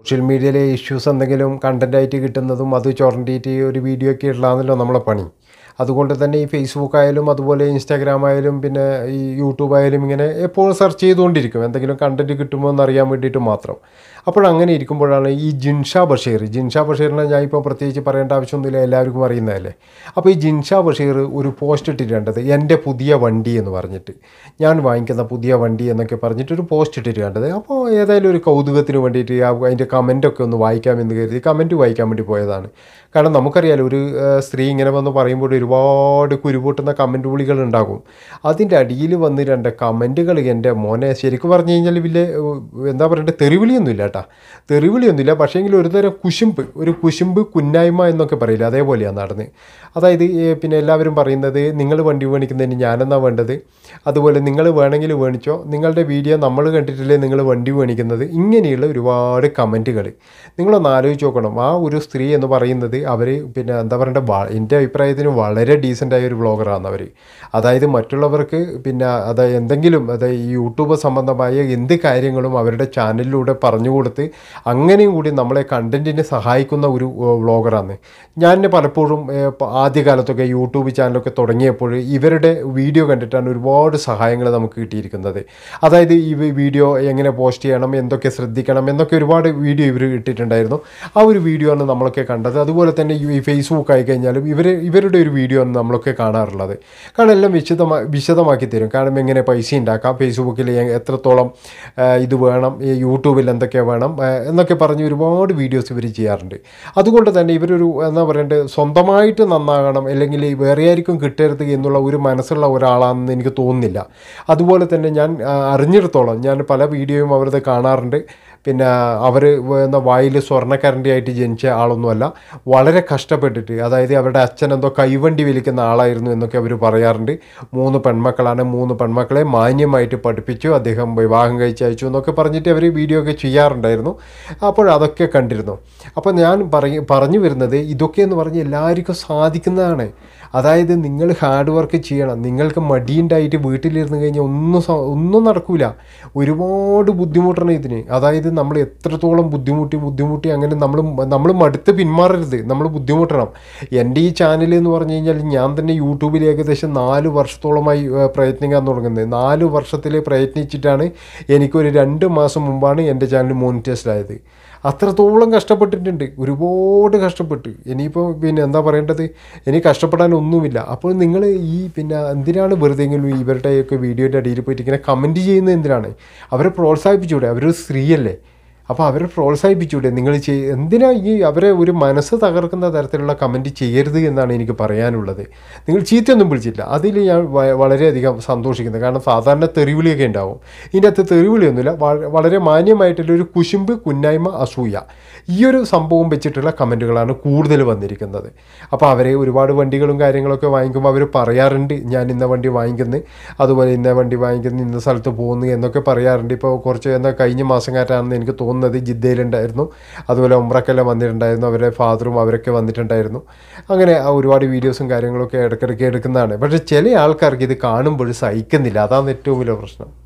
social മീഡിയയിലെ issues എന്തെങ്കിലും കണ്ടൻറ്റായിട്ട് കിട്ടുന്നതും അത് ചുരണ്ടിയിട്ട് ഒരു വീഡിയോ ഒക്കെ ഇടലാന്നല്ലോ നമ്മളെ പണി അതുകൊണ്ട് തന്നെ ഈ ഫേസ്ബുക്ക് ആയാലും അതുപോലെ ഇൻസ്റ്റാഗ്രാം ആയാലും പിന്നെ ഈ യൂട്യൂബ് ആയാലും ഇങ്ങനെ എപ്പോഴും സെർച്ച് ചെയ്തുകൊണ്ടിരിക്കും എന്തെങ്കിലും കണ്ടൻറ്റ് കിട്ടുമോ എന്നറിയാൻ വേണ്ടിയിട്ട് മാത്രം അപ്പോഴങ്ങനെ ഇരിക്കുമ്പോഴാണ് ഈ ജിൻഷ ബഷീർ ജിൻഷ ബഷീറിനെ ഞാൻ ഇപ്പോൾ പ്രത്യേകിച്ച് പറയേണ്ട ആവശ്യമൊന്നുമില്ല എല്ലാവർക്കും അറിയുന്നതല്ലേ അപ്പോൾ ഈ ജിൻഷ ബഷീർ ഒരു പോസ്റ്റ് ഇട്ടിട്ടുണ്ടത് എൻ്റെ പുതിയ വണ്ടി എന്ന് പറഞ്ഞിട്ട് ഞാൻ വാങ്ങിക്കുന്ന പുതിയ വണ്ടി എന്നൊക്കെ പറഞ്ഞിട്ട് ഒരു പോസ്റ്റ് ഇട്ടിട്ടുണ്ടത് അപ്പോൾ ഏതായാലും ഒരു കൗതുകത്തിന് വേണ്ടിയിട്ട് അതിൻ്റെ കമൻറ്റൊക്കെ ഒന്ന് വായിക്കാമെന്ന് കരുതി കമൻറ്റ് വായിക്കാൻ വേണ്ടി പോയതാണ് കാരണം നമുക്കറിയാലോ ഒരു സ്ത്രീ ഇങ്ങനെ വന്ന് പറയുമ്പോൾ ഒരു ഒരുപാട് കുരുപൂട്ടുന്ന കമൻറ്റ് പുളികൾ ഉണ്ടാകും അതിൻ്റെ അടിയിൽ വന്ന് രണ്ട് കമൻറ്റുകൾ എൻ്റെ മോനെ ശരിക്കും പറഞ്ഞു കഴിഞ്ഞാൽ വലിയ എന്താ പറയണ്ടേ തെറിവിളിയൊന്നുമില്ല കേട്ടാ തെറിവിളിയൊന്നുമില്ല പക്ഷേങ്കിൽ ഒരുതരം കുശുമ്പ് ഒരു കുശുമ്പ് കുന്നായ്മ എന്നൊക്കെ പറയില്ല അതേപോലെയാണ് നടന്ന് അതായത് പിന്നെ എല്ലാവരും പറയുന്നത് നിങ്ങൾ വണ്ടി മേടിക്കുന്നതിന് ഞാനെന്നാണ് വേണ്ടത് അതുപോലെ നിങ്ങൾ വേണമെങ്കിൽ മേടിച്ചോ നിങ്ങളുടെ വീഡിയോ നമ്മൾ കണ്ടിട്ടില്ലേ നിങ്ങൾ വണ്ടി മേടിക്കുന്നത് ഇങ്ങനെയുള്ള ഒരുപാട് കമൻറ്റുകൾ നിങ്ങളൊന്ന് ആലോചിച്ച് നോക്കണം ആ ഒരു സ്ത്രീ എന്ന് പറയുന്നത് അവർ പിന്നെ എന്താ പറയണ്ട എൻ്റെ അഭിപ്രായത്തിന് വളരെ വളരെ ഡീസൻ്റായ ഒരു വ്ളോഗറാണ് അവർ അതായത് മറ്റുള്ളവർക്ക് പിന്നെ അത് എന്തെങ്കിലും അതായത് ഈ യൂട്യൂബ് സംബന്ധമായ എന്ത് കാര്യങ്ങളും അവരുടെ ചാനലിലൂടെ പറഞ്ഞു കൊടുത്ത് അങ്ങനെയും കൂടി നമ്മളെ കണ്ടൻറ്റിനെ സഹായിക്കുന്ന ഒരു വ്ളോഗറാണ് ഞാൻ പലപ്പോഴും ആദ്യകാലത്തൊക്കെ യൂട്യൂബ് ചാനലൊക്കെ തുടങ്ങിയപ്പോൾ ഇവരുടെ വീഡിയോ കണ്ടിട്ടാണ് ഒരുപാട് സഹായങ്ങൾ നമുക്ക് കിട്ടിയിരിക്കുന്നത് അതായത് ഈ വീഡിയോ എങ്ങനെ പോസ്റ്റ് ചെയ്യണം എന്തൊക്കെ ശ്രദ്ധിക്കണം എന്നൊക്കെ ഒരുപാട് വീഡിയോ ഇവർ ഇട്ടിട്ടുണ്ടായിരുന്നു ആ ഒരു വീഡിയോ ആണ് നമ്മളൊക്കെ കണ്ടത് അതുപോലെ തന്നെ ഈ ഫേസ്ബുക്ക് ആയിക്കഴിഞ്ഞാലും കഴിഞ്ഞാലും ഇവർ ഇവരുടെ ഒരു വീഡിയോ വീഡിയോ ഒന്നും നമ്മളൊക്കെ കാണാറുള്ളത് കാരണം എല്ലാം വിശദമാ വിശദമാക്കി തരും കാരണം എങ്ങനെ പൈസ ഉണ്ടാക്കാം ഫേസ്ബുക്കിൽ എത്രത്തോളം ഇത് വേണം യൂട്യൂബിൽ എന്തൊക്കെ വേണം എന്നൊക്കെ പറഞ്ഞ് ഒരുപാട് വീഡിയോസ് ഇവർ ചെയ്യാറുണ്ട് അതുകൊണ്ട് തന്നെ ഇവരൊരു എന്താ പറയേണ്ടത് സ്വന്തമായിട്ട് നന്നാകണം അല്ലെങ്കിൽ വേറെ ആയിരിക്കും കിട്ടരുത് എന്നുള്ള ഒരു മനസ്സുള്ള ഒരാളാണെന്ന് എനിക്ക് തോന്നുന്നില്ല അതുപോലെ തന്നെ ഞാൻ അറിഞ്ഞിടത്തോളം ഞാൻ പല വീഡിയോയും അവരത് കാണാറുണ്ട് പിന്നെ അവർ എന്താ വായിൽ സ്വർണ്ണക്കരണ്ടിയായിട്ട് ജനിച്ച ആളൊന്നുമല്ല വളരെ കഷ്ടപ്പെട്ടിട്ട് അതായത് അവരുടെ അച്ഛൻ എന്തോ കൈവണ്ടി വിളിക്കുന്ന ആളായിരുന്നു എന്നൊക്കെ അവർ പറയാറുണ്ട് മൂന്ന് പെൺമക്കളാണ് മൂന്ന് പെൺമക്കളെ മാന്യമായിട്ട് പഠിപ്പിച്ചു അദ്ദേഹം വിവാഹം കഴിച്ച് അയച്ചു എന്നൊക്കെ പറഞ്ഞിട്ട് അവർ വീഡിയോ ഒക്കെ ചെയ്യാറുണ്ടായിരുന്നു അപ്പോൾ അതൊക്കെ കണ്ടിരുന്നു അപ്പോൾ ഞാൻ പറയ പറഞ്ഞു വരുന്നത് ഇതൊക്കെ എന്ന് പറഞ്ഞ് എല്ലാവർക്കും സാധിക്കുന്നതാണ് അതായത് നിങ്ങൾ ഹാർഡ് വർക്ക് ചെയ്യണം നിങ്ങൾക്ക് മടിയുണ്ടായിട്ട് വീട്ടിലിരുന്ന് കഴിഞ്ഞാൽ ഒന്നും ഒന്നും നടക്കില്ല ഒരുപാട് ബുദ്ധിമുട്ടണം ഇതിന് അതായത് നമ്മൾ എത്രത്തോളം ബുദ്ധിമുട്ടി ബുദ്ധിമുട്ടി അങ്ങനെ നമ്മൾ നമ്മൾ മടുത്ത് പിന്മാറരുത് നമ്മൾ ബുദ്ധിമുട്ടണം എൻ്റെ ഈ ചാനൽ എന്ന് പറഞ്ഞു കഴിഞ്ഞാൽ ഞാൻ തന്നെ യൂട്യൂബിൽ ഏകദേശം നാല് വർഷത്തോളമായി പ്രയത്നിക്കാൻ തുടങ്ങുന്നത് നാല് വർഷത്തിൽ പ്രയത്നിച്ചിട്ടാണ് എനിക്കൊരു രണ്ട് മാസം മുമ്പാണ് എൻ്റെ ചാനൽ മോണിറ്റൈസ്ഡ് ആയത് അത്രത്തോളം കഷ്ടപ്പെട്ടിട്ടുണ്ട് ഒരുപാട് കഷ്ടപ്പെട്ട് ഇനിയിപ്പോൾ പിന്നെ എന്താ പറയേണ്ടത് ഇനി കഷ്ടപ്പെടാനൊന്നുമില്ല അപ്പോൾ നിങ്ങൾ ഈ പിന്നെ എന്തിനാണ് എങ്കിലും ഇവരുടെയൊക്കെ വീഡിയോൻ്റെ അടിയിൽ പോയിട്ട് ഇങ്ങനെ കമൻറ്റ് ചെയ്യുന്നത് എന്തിനാണ് അവരെ പ്രോത്സാഹിപ്പിച്ചുകൂടെ അവരൊരു സ്ത്രീയല്ലേ അപ്പോൾ അവരെ പ്രോത്സാഹിപ്പിച്ചുകൂടെ നിങ്ങൾ ചെയ് എന്തിനാ ഈ അവരെ ഒരു മനസ്സ് തകർക്കുന്ന തരത്തിലുള്ള കമൻറ്റ് ചെയ്യരുത് എന്നാണ് എനിക്ക് പറയാനുള്ളത് നിങ്ങൾ ചീത്തയൊന്നും വിളിച്ചില്ല അതിൽ ഞാൻ വളരെയധികം സന്തോഷിക്കുന്നത് കാരണം സാധാരണ തെറിവിളിയൊക്കെ ഉണ്ടാവും ഇതിനകത്ത് തെറിവിളിയൊന്നുമില്ല വളരെ മാന്യമായിട്ടുള്ള ഒരു കുശുമ്പ് കുന്നായ്മ അസൂയ ഈ ഒരു സംഭവം വെച്ചിട്ടുള്ള കമൻറ്റുകളാണ് കൂടുതൽ വന്നിരിക്കുന്നത് അപ്പോൾ അവരെ ഒരുപാട് വണ്ടികളും കാര്യങ്ങളൊക്കെ വാങ്ങിക്കുമ്പോൾ അവർ പറയാറുണ്ട് ഞാൻ ഇന്ന വണ്ടി വാങ്ങിക്കുന്നു അതുപോലെ ഇന്ന വണ്ടി വാങ്ങിക്കുന്നു ഇന്ന സ്ഥലത്ത് പോകുന്നു എന്നൊക്കെ പറയാറുണ്ട് ഇപ്പോൾ കുറച്ച് എന്നാൽ കഴിഞ്ഞ മാസം കാറ്റാണെന്ന് എനിക്ക് തോന്നുന്നു പോകുന്നത് ജിദ്ദയിലുണ്ടായിരുന്നു അതുപോലെ ഉമ്രക്കെല്ലാം വന്നിട്ടുണ്ടായിരുന്നു അവരുടെ ഫാദറും അവരൊക്കെ വന്നിട്ടുണ്ടായിരുന്നു അങ്ങനെ ആ ഒരുപാട് വീഡിയോസും കാര്യങ്ങളൊക്കെ ഇടയ്ക്കിടയ്ക്ക് എടുക്കുന്നതാണ് പക്ഷേ ചില ആൾക്കാർക്ക് ഇത് കാണുമ്പോൾ സഹിക്കുന്നില്ല അതാണ് ഏറ്റവും വലിയ പ്രശ്നം